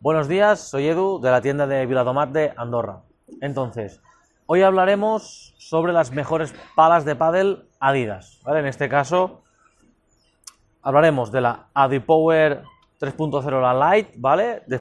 Buenos días, soy Edu de la tienda de Viladomat de Andorra. Entonces, hoy hablaremos sobre las mejores palas de pádel Adidas. En este caso, hablaremos de la Adipower 3.0 la Lite, ¿vale?